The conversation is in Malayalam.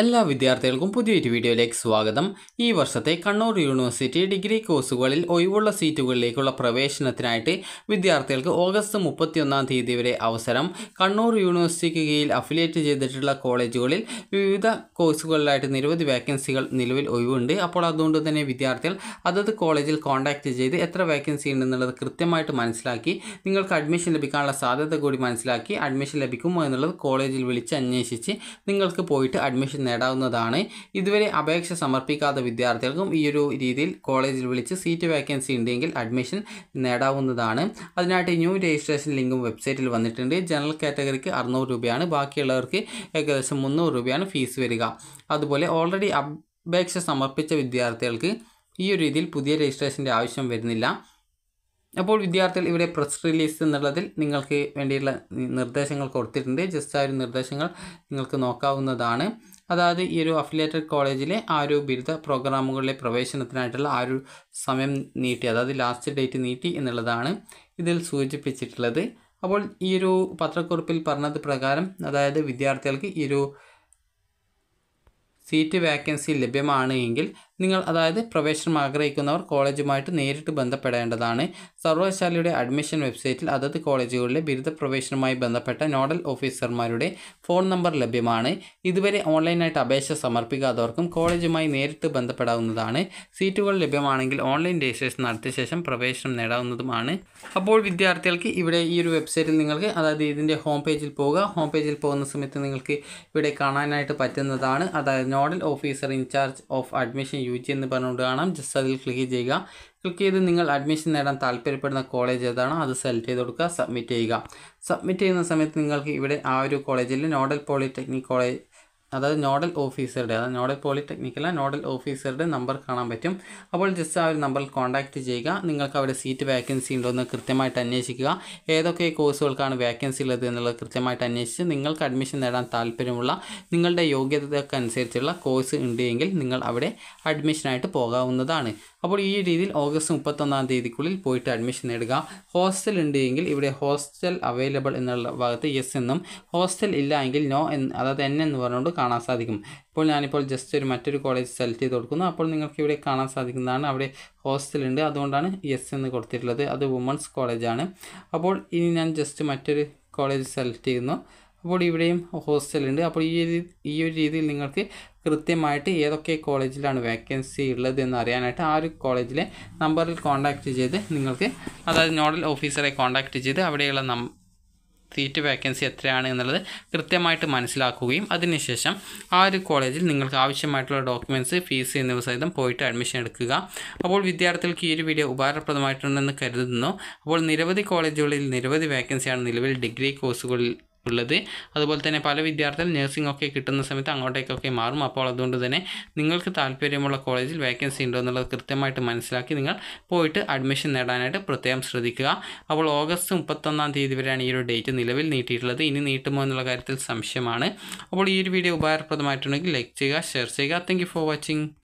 എല്ലാ വിദ്യാർത്ഥികൾക്കും പുതിയൊരു വീഡിയോയിലേക്ക് സ്വാഗതം ഈ വർഷത്തെ കണ്ണൂർ യൂണിവേഴ്സിറ്റി ഡിഗ്രി കോഴ്സുകളിൽ ഒഴിവുള്ള സീറ്റുകളിലേക്കുള്ള പ്രവേശനത്തിനായിട്ട് വിദ്യാർത്ഥികൾക്ക് ഓഗസ്റ്റ് മുപ്പത്തിയൊന്നാം തീയതി വരെ അവസരം കണ്ണൂർ യൂണിവേഴ്സിറ്റിക്ക് കീഴിൽ അഫിലിയേറ്റ് ചെയ്തിട്ടുള്ള കോളേജുകളിൽ വിവിധ കോഴ്സുകളിലായിട്ട് നിരവധി വേക്കൻസികൾ നിലവിൽ ഒഴിവുണ്ട് അപ്പോൾ അതുകൊണ്ട് തന്നെ വിദ്യാർത്ഥികൾ അതത് കോളേജിൽ കോൺടാക്റ്റ് ചെയ്ത് എത്ര വേക്കൻസി ഉണ്ടെന്നുള്ളത് കൃത്യമായിട്ട് മനസ്സിലാക്കി നിങ്ങൾക്ക് അഡ്മിഷൻ ലഭിക്കാനുള്ള സാധ്യത കൂടി മനസ്സിലാക്കി അഡ്മിഷൻ ലഭിക്കുമോ എന്നുള്ളത് കോളേജിൽ വിളിച്ച് അന്വേഷിച്ച് നിങ്ങൾക്ക് പോയിട്ട് അഡ്മിഷൻ നേടാവുന്നതാണ് ഇതുവരെ അപേക്ഷ സമർപ്പിക്കാത്ത വിദ്യാർത്ഥികൾക്കും ഈ ഒരു രീതിയിൽ കോളേജിൽ വിളിച്ച് സീറ്റ് വേക്കൻസി ഉണ്ടെങ്കിൽ അഡ്മിഷൻ നേടാവുന്നതാണ് അതിനായിട്ട് ന്യൂ രജിസ്ട്രേഷൻ ലിങ്കും വെബ്സൈറ്റിൽ വന്നിട്ടുണ്ട് ജനറൽ കാറ്റഗറിക്ക് അറുന്നൂറ് രൂപയാണ് ബാക്കിയുള്ളവർക്ക് ഏകദേശം മുന്നൂറ് രൂപയാണ് ഫീസ് വരിക അതുപോലെ ഓൾറെഡി അപേക്ഷ സമർപ്പിച്ച വിദ്യാർത്ഥികൾക്ക് ഈ ഒരു രീതിയിൽ പുതിയ രജിസ്ട്രേഷൻ്റെ ആവശ്യം വരുന്നില്ല അപ്പോൾ വിദ്യാർത്ഥികൾ ഇവിടെ പ്രസ് റിലീസ് എന്നുള്ളതിൽ നിങ്ങൾക്ക് വേണ്ടിയുള്ള നിർദ്ദേശങ്ങൾ കൊടുത്തിട്ടുണ്ട് ജസ്റ്റ് ആ ഒരു നിർദ്ദേശങ്ങൾ നിങ്ങൾക്ക് നോക്കാവുന്നതാണ് അതായത് ഈ ഒരു അഫിലിയേറ്റഡ് കോളേജിലെ ആ ഒരു ബിരുദ പ്രോഗ്രാമുകളിലെ പ്രവേശനത്തിനായിട്ടുള്ള ആ ഒരു സമയം നീട്ടി അതായത് ലാസ്റ്റ് ഡേറ്റ് നീട്ടി എന്നുള്ളതാണ് ഇതിൽ സൂചിപ്പിച്ചിട്ടുള്ളത് അപ്പോൾ ഈ ഒരു പത്രക്കുറിപ്പിൽ പറഞ്ഞത് പ്രകാരം അതായത് വിദ്യാർത്ഥികൾക്ക് ഈ ഒരു സീറ്റ് വേക്കൻസി ലഭ്യമാണ് എങ്കിൽ നിങ്ങൾ അതായത് പ്രവേശനം ആഗ്രഹിക്കുന്നവർ കോളേജുമായിട്ട് നേരിട്ട് ബന്ധപ്പെടേണ്ടതാണ് സർവകലാശാലയുടെ അഡ്മിഷൻ വെബ്സൈറ്റിൽ അതത് കോളേജുകളിലെ ബിരുദ പ്രവേശനവുമായി ബന്ധപ്പെട്ട നോഡൽ ഓഫീസർമാരുടെ ഫോൺ നമ്പർ ലഭ്യമാണ് ഇതുവരെ ഓൺലൈനായിട്ട് അപേക്ഷ സമർപ്പിക്കാത്തവർക്കും കോളേജുമായി നേരിട്ട് ബന്ധപ്പെടാവുന്നതാണ് സീറ്റുകൾ ലഭ്യമാണെങ്കിൽ ഓൺലൈൻ രജിസ്ട്രേഷൻ നടത്തിയ ശേഷം പ്രവേശനം നേടാവുന്നതുമാണ് അപ്പോൾ വിദ്യാർത്ഥികൾക്ക് ഇവിടെ ഈ ഒരു വെബ്സൈറ്റിൽ നിങ്ങൾക്ക് അതായത് ഇതിൻ്റെ ഹോം പേജിൽ പോവുക ഹോം പേജിൽ പോകുന്ന സമയത്ത് നിങ്ങൾക്ക് ഇവിടെ കാണാനായിട്ട് പറ്റുന്നതാണ് അതായത് nodal officer incharge of admission U G എന്ന് പറഞ്ഞുകൊണ്ട് കാണാം ജസ്റ്റ് അതിൽ ക്ലിക്ക് ചെയ്യുക ക്ലിക്ക് ചെയ്ത് നിങ്ങൾ അഡ്മിഷൻ നേടാൻ താല്പര്യപ്പെടുന്ന കോളേജ് ഏതാണോ അത് സെലക്ട് ചെയ്ത് കൊടുക്കുക സബ്മിറ്റ് ചെയ്യുക സബ്മിറ്റ് ചെയ്യുന്ന സമയത്ത് നിങ്ങൾക്ക് ഇവിടെ ആ ഒരു കോളേജിൽ നോഡൽ പോളിടെക്നിക് കോളേജ് അതായത് നോഡൽ ഓഫീസറുടെ അതായത് നോഡൽ പോളിടെക്നിക്കല്ല നോഡൽ ഓഫീസറുടെ നമ്പർ കാണാൻ പറ്റും അപ്പോൾ ജസ്റ്റ് ആ ഒരു നമ്പറിൽ കോൺടാക്റ്റ് ചെയ്യുക നിങ്ങൾക്ക് അവിടെ സീറ്റ് വേക്കൻസി ഉണ്ടോ എന്ന് കൃത്യമായിട്ട് അന്വേഷിക്കുക ഏതൊക്കെ കോഴ്സുകൾക്കാണ് വേക്കൻസി ഉള്ളത് എന്നുള്ളത് കൃത്യമായിട്ട് അന്വേഷിച്ച് നിങ്ങൾക്ക് അഡ്മിഷൻ നേടാൻ താല്പര്യമുള്ള നിങ്ങളുടെ അനുസരിച്ചുള്ള കോഴ്സ് ഉണ്ടെങ്കിൽ നിങ്ങൾ അവിടെ അഡ്മിഷനായിട്ട് പോകാവുന്നതാണ് അപ്പോൾ ഈ രീതിയിൽ ഓഗസ്റ്റ് മുപ്പത്തൊന്നാം തീയതിക്കുള്ളിൽ പോയിട്ട് അഡ്മിഷൻ നേടുക ഹോസ്റ്റൽ ഉണ്ട് എങ്കിൽ ഇവിടെ ഹോസ്റ്റൽ അവൈലബിൾ എന്നുള്ള ഭാഗത്ത് യെസ് എന്നും ഹോസ്റ്റൽ ഇല്ല എങ്കിൽ നോ എന്ന് അതായത് എൻ എന്ന് പറഞ്ഞുകൊണ്ട് കാണാൻ സാധിക്കും ഇപ്പോൾ ഞാനിപ്പോൾ ജസ്റ്റ് ഒരു മറ്റൊരു കോളേജ് സെലക്ട് ചെയ്ത് കൊടുക്കുന്നു അപ്പോൾ നിങ്ങൾക്ക് ഇവിടെ കാണാൻ സാധിക്കുന്നതാണ് അവിടെ ഹോസ്റ്റൽ ഉണ്ട് അതുകൊണ്ടാണ് യെസ് എന്ന് കൊടുത്തിട്ടുള്ളത് അത് വുമൺസ് കോളേജാണ് അപ്പോൾ ഇനി ഞാൻ ജസ്റ്റ് മറ്റൊരു കോളേജ് സെലക്ട് ചെയ്യുന്നു അപ്പോൾ ഇവിടെയും ഹോസ്റ്റൽ ഉണ്ട് അപ്പോൾ ഈ ഈ ഒരു രീതിയിൽ നിങ്ങൾക്ക് കൃത്യമായിട്ട് ഏതൊക്കെ കോളേജിലാണ് വേക്കൻസി ഉള്ളത് എന്ന് അറിയാനായിട്ട് ആ ഒരു കോളേജിലെ നമ്പറിൽ കോൺടാക്റ്റ് ചെയ്ത് നിങ്ങൾക്ക് അതായത് നോഡൽ ഓഫീസറെ കോൺടാക്റ്റ് ചെയ്ത് അവിടെയുള്ള നം സീറ്റ് വേക്കൻസി എത്രയാണ് എന്നുള്ളത് കൃത്യമായിട്ട് മനസ്സിലാക്കുകയും അതിനുശേഷം ആ ഒരു കോളേജിൽ നിങ്ങൾക്ക് ആവശ്യമായിട്ടുള്ള ഡോക്യുമെൻറ്റ്സ് ഫീസ് എന്നിവ സഹിതം പോയിട്ട് അഡ്മിഷൻ എടുക്കുക അപ്പോൾ വിദ്യാർത്ഥികൾക്ക് ഈ ഒരു വീഡിയോ ഉപകാരപ്രദമായിട്ടുണ്ടെന്ന് കരുതുന്നു അപ്പോൾ നിരവധി കോളേജുകളിൽ നിരവധി വേക്കൻസിയാണ് നിലവിൽ ഡിഗ്രി കോഴ്സുകളിൽ ഉള്ളത് അതുപോലെ തന്നെ പല വിദ്യാർത്ഥികൾ നഴ്സിംഗ് ഒക്കെ കിട്ടുന്ന സമയത്ത് അങ്ങോട്ടേക്കൊക്കെ മാറും അപ്പോൾ അതുകൊണ്ട് തന്നെ നിങ്ങൾക്ക് താല്പര്യമുള്ള കോളേജിൽ വേക്കൻസി ഉണ്ടോ എന്നുള്ളത് കൃത്യമായിട്ട് മനസ്സിലാക്കി നിങ്ങൾ പോയിട്ട് അഡ്മിഷൻ നേടാനായിട്ട് പ്രത്യേകം ശ്രദ്ധിക്കുക അപ്പോൾ ഓഗസ്റ്റ് മുപ്പത്തൊന്നാം തീയതി വരെയാണ് ഈ ഒരു ഡേറ്റ് നിലവിൽ നീട്ടിയിട്ടുള്ളത് ഇനി നീട്ടുമോ എന്നുള്ള കാര്യത്തിൽ സംശയമാണ് അപ്പോൾ ഈ ഒരു വീഡിയോ ഉപകാരപ്രദമായിട്ടുണ്ടെങ്കിൽ ലൈക്ക് ചെയ്യുക ഷെയർ ചെയ്യുക താങ്ക് ഫോർ വാച്ചിങ്